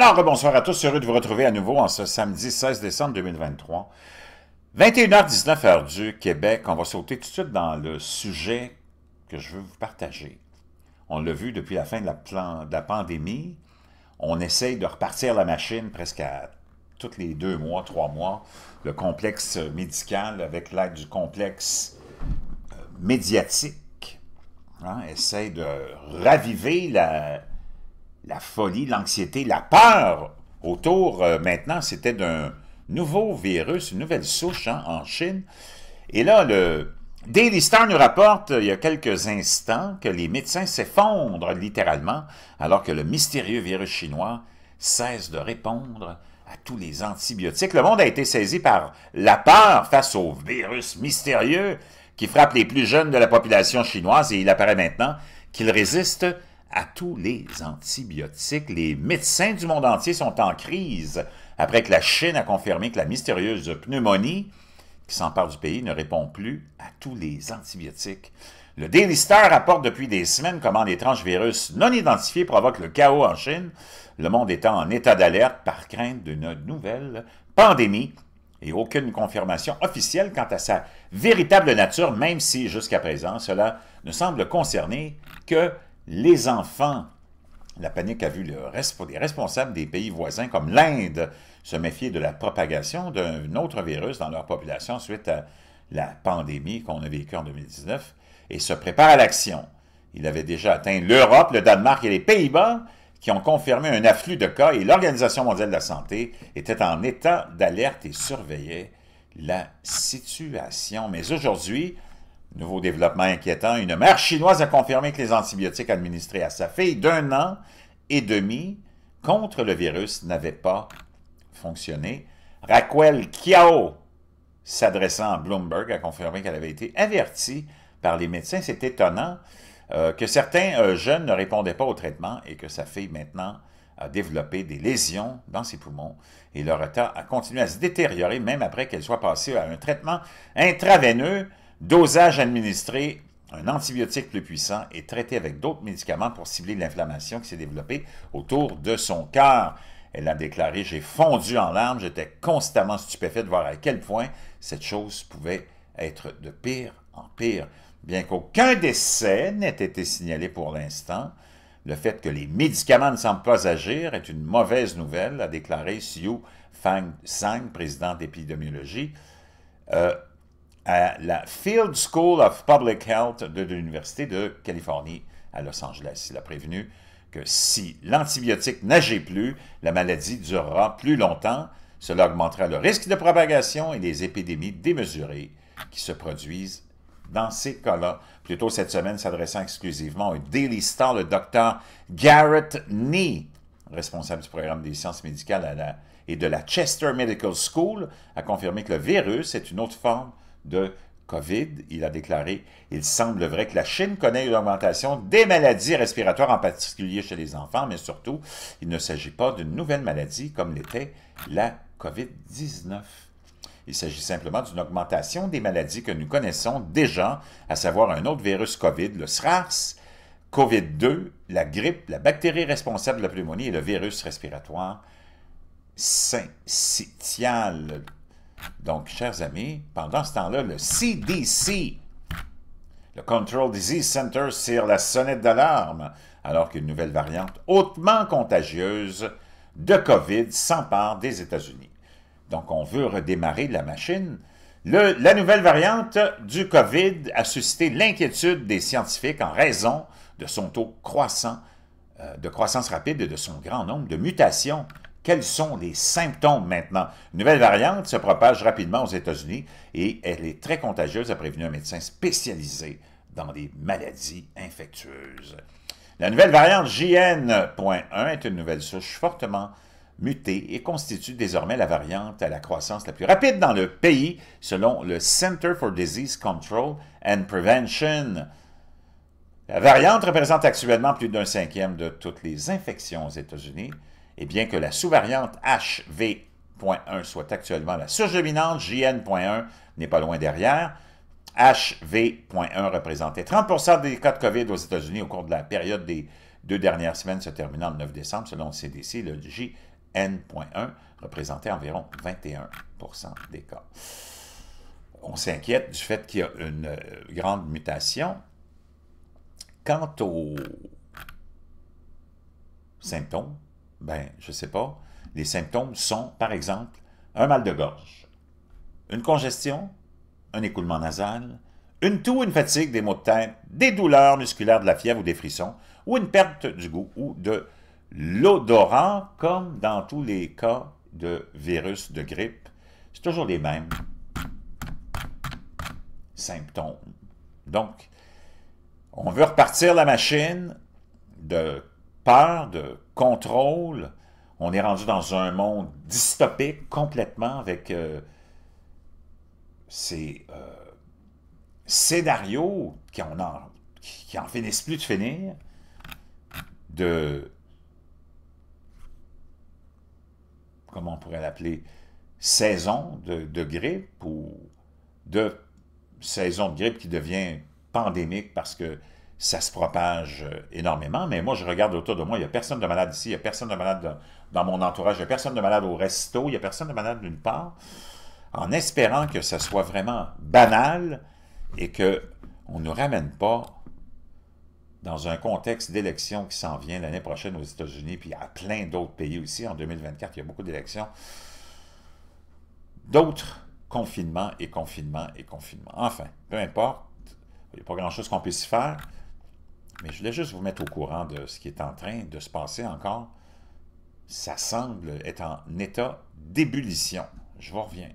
Alors, bonsoir à tous, heureux de vous retrouver à nouveau en ce samedi 16 décembre 2023. 21h19 heure du Québec, on va sauter tout de suite dans le sujet que je veux vous partager. On l'a vu depuis la fin de la, pandémie, on essaye de repartir la machine presque à tous les deux mois, trois mois, le complexe médical avec l'aide du complexe euh, médiatique, hein, essaye de raviver la, la folie, l'anxiété, la peur autour, euh, maintenant, c'était d'un nouveau virus, une nouvelle souche hein, en Chine. Et là, le Daily Star nous rapporte euh, il y a quelques instants que les médecins s'effondrent littéralement alors que le mystérieux virus chinois cesse de répondre à tous les antibiotiques. Le monde a été saisi par la peur face au virus mystérieux qui frappe les plus jeunes de la population chinoise et il apparaît maintenant qu'il résiste à tous les antibiotiques. Les médecins du monde entier sont en crise après que la Chine a confirmé que la mystérieuse pneumonie qui s'empare du pays ne répond plus à tous les antibiotiques. Le Daily Star rapporte depuis des semaines comment des tranches virus non identifié provoque le chaos en Chine, le monde étant en état d'alerte par crainte d'une nouvelle pandémie et aucune confirmation officielle quant à sa véritable nature, même si jusqu'à présent cela ne semble concerner que les enfants. La panique a vu le les responsables des pays voisins comme l'Inde se méfier de la propagation d'un autre virus dans leur population suite à la pandémie qu'on a vécue en 2019 et se prépare à l'action. Il avait déjà atteint l'Europe, le Danemark et les Pays-Bas qui ont confirmé un afflux de cas et l'Organisation mondiale de la santé était en état d'alerte et surveillait la situation. Mais aujourd'hui, Nouveau développement inquiétant, une mère chinoise a confirmé que les antibiotiques administrés à sa fille d'un an et demi contre le virus n'avaient pas fonctionné. Raquel Kiao, s'adressant à Bloomberg, a confirmé qu'elle avait été avertie par les médecins. C'est étonnant euh, que certains euh, jeunes ne répondaient pas au traitement et que sa fille maintenant a développé des lésions dans ses poumons et leur état a continué à se détériorer même après qu'elle soit passée à un traitement intraveineux. Dosage administré, un antibiotique plus puissant et traité avec d'autres médicaments pour cibler l'inflammation qui s'est développée autour de son cœur. Elle a déclaré « J'ai fondu en larmes, j'étais constamment stupéfait de voir à quel point cette chose pouvait être de pire en pire. » Bien qu'aucun décès n'ait été signalé pour l'instant, le fait que les médicaments ne semblent pas agir est une mauvaise nouvelle, a déclaré Siu Fang Sang, président d'épidémiologie. Euh, à la Field School of Public Health de l'Université de Californie à Los Angeles. Il a prévenu que si l'antibiotique n'agit plus, la maladie durera plus longtemps. Cela augmentera le risque de propagation et les épidémies démesurées qui se produisent dans ces cas-là. plutôt cette semaine, s'adressant exclusivement au Daily Star, le docteur Garrett Nee, responsable du programme des sciences médicales à la, et de la Chester Medical School, a confirmé que le virus est une autre forme de COVID. Il a déclaré Il semble vrai que la Chine connaît une augmentation des maladies respiratoires, en particulier chez les enfants, mais surtout, il ne s'agit pas d'une nouvelle maladie comme l'était la COVID-19. Il s'agit simplement d'une augmentation des maladies que nous connaissons déjà, à savoir un autre virus COVID, le SRAS, COVID-2, la grippe, la bactérie responsable de la pneumonie et le virus respiratoire syncytial donc, chers amis, pendant ce temps-là, le CDC, le Control Disease Center, tire la sonnette d'alarme alors qu'une nouvelle variante hautement contagieuse de COVID s'empare des États-Unis. Donc, on veut redémarrer la machine. la nouvelle variante du COVID a suscité l'inquiétude des scientifiques en raison de son taux croissant, euh, de croissance rapide et de son grand nombre de mutations quels sont les symptômes maintenant? Une nouvelle variante se propage rapidement aux États-Unis et elle est très contagieuse, a prévenu un médecin spécialisé dans les maladies infectieuses. La nouvelle variante JN.1 est une nouvelle souche fortement mutée et constitue désormais la variante à la croissance la plus rapide dans le pays, selon le Center for Disease Control and Prevention. La variante représente actuellement plus d'un cinquième de toutes les infections aux États-Unis. Et bien que la sous-variante HV.1 soit actuellement la source JN.1 n'est pas loin derrière. HV.1 représentait 30 des cas de COVID aux États-Unis au cours de la période des deux dernières semaines se terminant le 9 décembre. Selon le CDC, le JN.1 représentait environ 21 des cas. On s'inquiète du fait qu'il y a une euh, grande mutation. Quant aux symptômes, ben, je ne sais pas. Les symptômes sont, par exemple, un mal de gorge, une congestion, un écoulement nasal, une toux, une fatigue, des maux de tête, des douleurs musculaires, de la fièvre ou des frissons, ou une perte du goût ou de l'odorant, comme dans tous les cas de virus de grippe. C'est toujours les mêmes symptômes. Donc, on veut repartir la machine de de contrôle. On est rendu dans un monde dystopique complètement avec euh, ces euh, scénarios qui en, finissent plus de finir, de... comment on pourrait l'appeler, saison de grippe ou de saison de grippe qui devient pandémique parce que ça se propage euh, énormément, mais moi, je regarde autour de moi, il n'y a personne de malade ici, il n'y a personne de malade dans mon entourage, il n'y a personne de malade au resto, il n'y a personne de malade d'une part, en espérant que ça soit vraiment banal et qu'on ne nous ramène pas dans un contexte d'élection qui s'en vient l'année prochaine aux États-Unis, puis à plein d'autres pays aussi. En 2024, il y a beaucoup d'élections. D'autres confinements et confinements et confinements. Enfin, peu importe, il n'y a pas grand-chose qu'on puisse faire. Mais je voulais juste vous mettre au courant de ce qui est en train de se passer encore. Ça semble être en état d'ébullition. Je vous reviens.